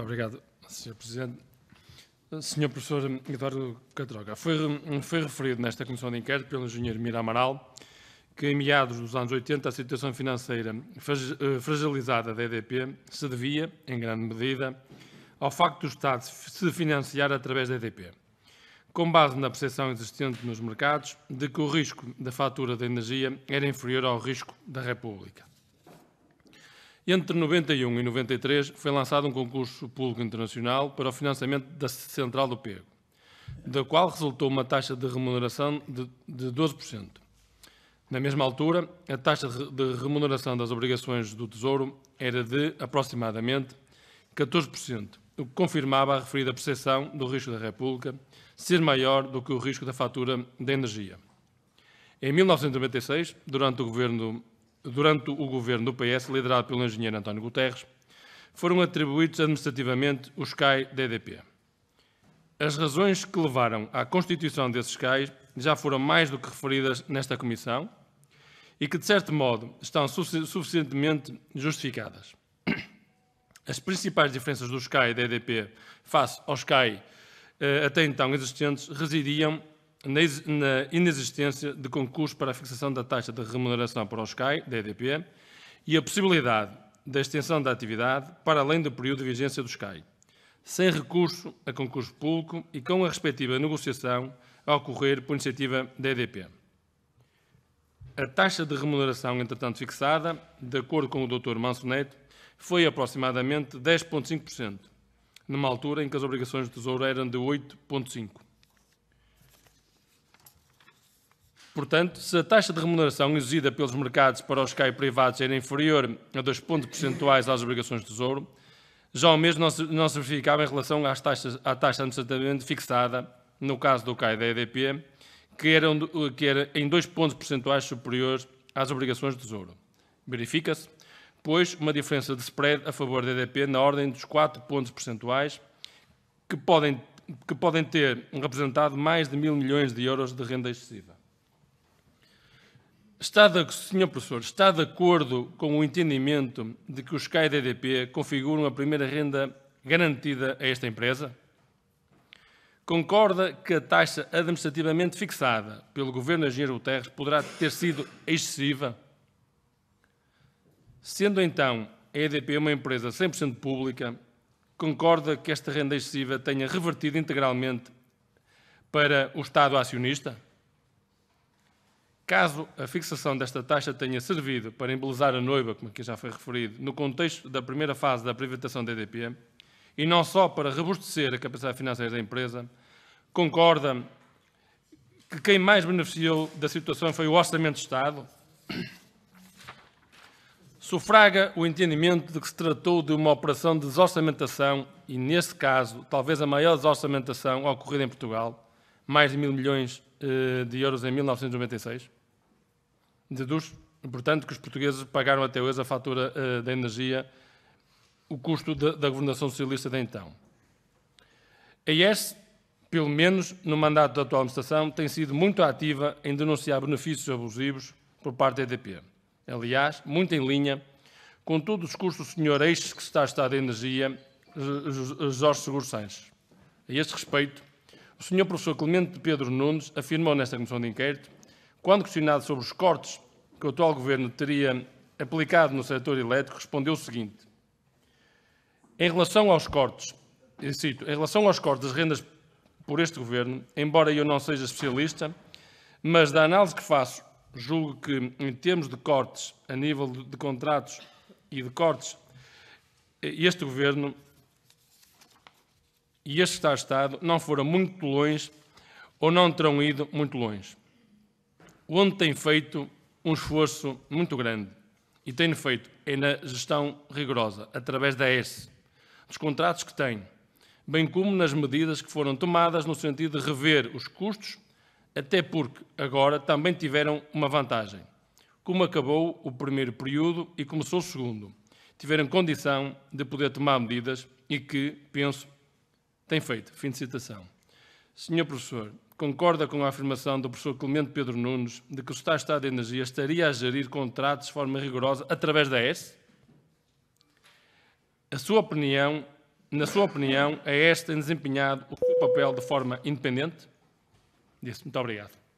Muito obrigado, Sr. Presidente. Sr. Professor Eduardo Catroga, foi, foi referido nesta comissão de inquérito pelo engenheiro Mira Amaral que em meados dos anos 80 a situação financeira eh, fragilizada da EDP se devia, em grande medida, ao facto do Estado se financiar através da EDP, com base na percepção existente nos mercados de que o risco da fatura da energia era inferior ao risco da República. Entre 91 e 93 foi lançado um concurso público internacional para o financiamento da Central do Pego, da qual resultou uma taxa de remuneração de, de 12%. Na mesma altura, a taxa de remuneração das obrigações do Tesouro era de, aproximadamente, 14%, o que confirmava a referida percepção do risco da República ser maior do que o risco da fatura da energia. Em 1996, durante o governo durante o governo do PS, liderado pelo engenheiro António Guterres, foram atribuídos administrativamente os CAI da EDP. As razões que levaram à constituição desses CAIs já foram mais do que referidas nesta Comissão e que, de certo modo, estão suficientemente justificadas. As principais diferenças dos CAI da EDP face aos CAI eh, até então existentes residiam na inexistência de concurso para a fixação da taxa de remuneração para o SCAI, da EDP, e a possibilidade da extensão da atividade para além do período de vigência do SCAI, sem recurso a concurso público e com a respectiva negociação a ocorrer por iniciativa da EDP. A taxa de remuneração, entretanto fixada, de acordo com o Dr. Manso Neto, foi aproximadamente 10,5%, numa altura em que as obrigações de Tesouro eram de 8,5%. Portanto, se a taxa de remuneração exigida pelos mercados para os CAI privados era inferior a 2 pontos percentuais às obrigações de tesouro, já o mesmo não se, verificava em relação às taxas, à taxa administrativamente fixada, no caso do CAI da EDP, que era, que era em 2 pontos percentuais superiores às obrigações de tesouro. Verifica-se, pois, uma diferença de spread a favor da EDP na ordem dos 4 pontos percentuais, que podem, que podem ter representado mais de mil milhões de euros de renda excessiva. Está de, senhor professor, está de acordo com o entendimento de que os CAI da EDP configuram a primeira renda garantida a esta empresa? Concorda que a taxa administrativamente fixada pelo Governo Engenheiro Guterres poderá ter sido excessiva? Sendo então a EDP uma empresa 100% pública, concorda que esta renda excessiva tenha revertido integralmente para o Estado acionista? Caso a fixação desta taxa tenha servido para embelezar a noiva, como aqui já foi referido, no contexto da primeira fase da privatização da EDP, e não só para robustecer a capacidade financeira da empresa, concorda que quem mais beneficiou da situação foi o Orçamento de Estado? Sufraga o entendimento de que se tratou de uma operação de desorçamentação e, nesse caso, talvez a maior desorçamentação ocorrida em Portugal, mais de mil milhões eh, de euros em 1996. Deduz, portanto, que os portugueses pagaram até hoje a fatura eh, da energia, o custo da governação socialista de então. A IES, pelo menos no mandato da atual administração, tem sido muito ativa em denunciar benefícios abusivos por parte da EDP. Aliás, muito em linha com todo o discurso do senhor ex-secretário de Estado Energia, Jorge Seguro Sanches. A este respeito, o senhor professor Clemente Pedro Nunes afirmou nesta comissão de inquérito, quando questionado sobre os cortes que o atual governo teria aplicado no setor elétrico, respondeu o seguinte: Em relação aos cortes, eu cito, em relação aos cortes das rendas por este governo, embora eu não seja especialista, mas da análise que faço, julgo que em termos de cortes a nível de contratos e de cortes, este governo e este está Estado não foram muito longe ou não terão ido muito longe. Onde tem feito um esforço muito grande e tem feito é na gestão rigorosa, através da S, dos contratos que tem, bem como nas medidas que foram tomadas no sentido de rever os custos, até porque agora também tiveram uma vantagem. Como acabou o primeiro período e começou o segundo, tiveram condição de poder tomar medidas e que, penso, tem feito. Fim de citação. Senhor Professor, concorda com a afirmação do professor Clemente Pedro Nunes de que o Estado de Energia estaria a gerir contratos de forma rigorosa através da S? A sua opinião, na sua opinião, é a S. tem desempenhado o seu papel de forma independente? Disse. Muito obrigado.